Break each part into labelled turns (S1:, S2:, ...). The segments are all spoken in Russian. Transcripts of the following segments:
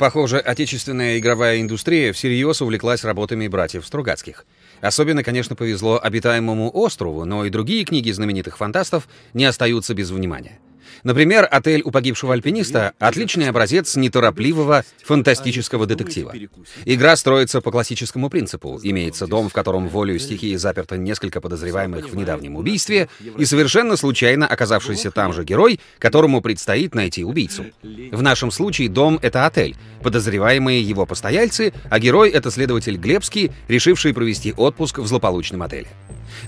S1: Похоже, отечественная игровая индустрия всерьез увлеклась работами братьев Стругацких. Особенно, конечно, повезло обитаемому острову, но и другие книги знаменитых фантастов не остаются без внимания. Например, отель у погибшего альпиниста — отличный образец неторопливого фантастического детектива. Игра строится по классическому принципу. Имеется дом, в котором волею стихии заперто несколько подозреваемых в недавнем убийстве, и совершенно случайно оказавшийся там же герой, которому предстоит найти убийцу. В нашем случае дом — это отель, подозреваемые его постояльцы, а герой — это следователь Глебский, решивший провести отпуск в злополучном отеле.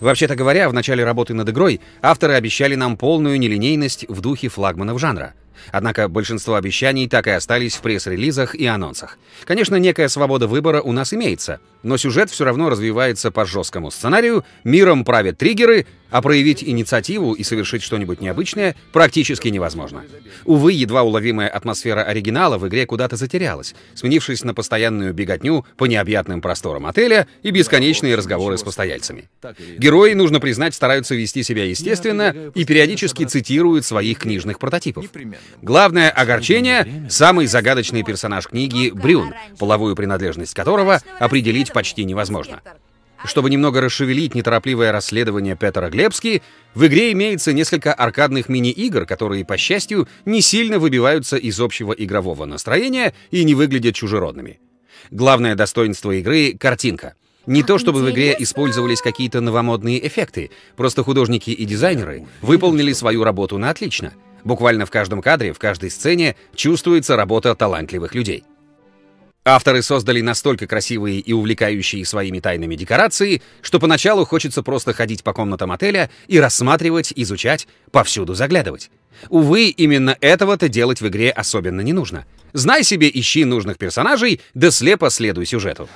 S1: Вообще-то говоря, в начале работы над игрой авторы обещали нам полную нелинейность в духе флагманов жанра. Однако большинство обещаний так и остались в пресс-релизах и анонсах. Конечно, некая свобода выбора у нас имеется, но сюжет все равно развивается по жесткому сценарию, миром правят триггеры — а проявить инициативу и совершить что-нибудь необычное практически невозможно. Увы, едва уловимая атмосфера оригинала в игре куда-то затерялась, сменившись на постоянную беготню по необъятным просторам отеля и бесконечные разговоры с постояльцами. Герои, нужно признать, стараются вести себя естественно и периодически цитируют своих книжных прототипов. Главное огорчение — самый загадочный персонаж книги Брюн, половую принадлежность которого определить почти невозможно. Чтобы немного расшевелить неторопливое расследование Петера Глебски, в игре имеется несколько аркадных мини-игр, которые, по счастью, не сильно выбиваются из общего игрового настроения и не выглядят чужеродными. Главное достоинство игры — картинка. Не то чтобы в игре использовались какие-то новомодные эффекты, просто художники и дизайнеры выполнили свою работу на отлично. Буквально в каждом кадре, в каждой сцене чувствуется работа талантливых людей. Авторы создали настолько красивые и увлекающие своими тайнами декорации, что поначалу хочется просто ходить по комнатам отеля и рассматривать, изучать, повсюду заглядывать. Увы, именно этого-то делать в игре особенно не нужно. Знай себе, ищи нужных персонажей, да слепо следуй сюжету.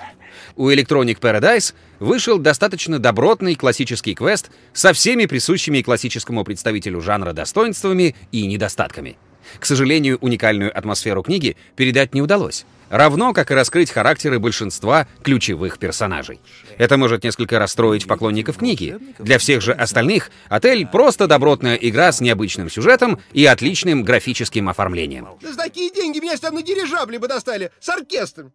S1: У Electronic Paradise вышел достаточно добротный классический квест со всеми присущими классическому представителю жанра достоинствами и недостатками — к сожалению, уникальную атмосферу книги передать не удалось, равно как и раскрыть характеры большинства ключевых персонажей. Это может несколько расстроить поклонников книги. Для всех же остальных «Отель» — просто добротная игра с необычным сюжетом и отличным графическим оформлением. За такие деньги меня сюда на дирижабле бы достали, с оркестром.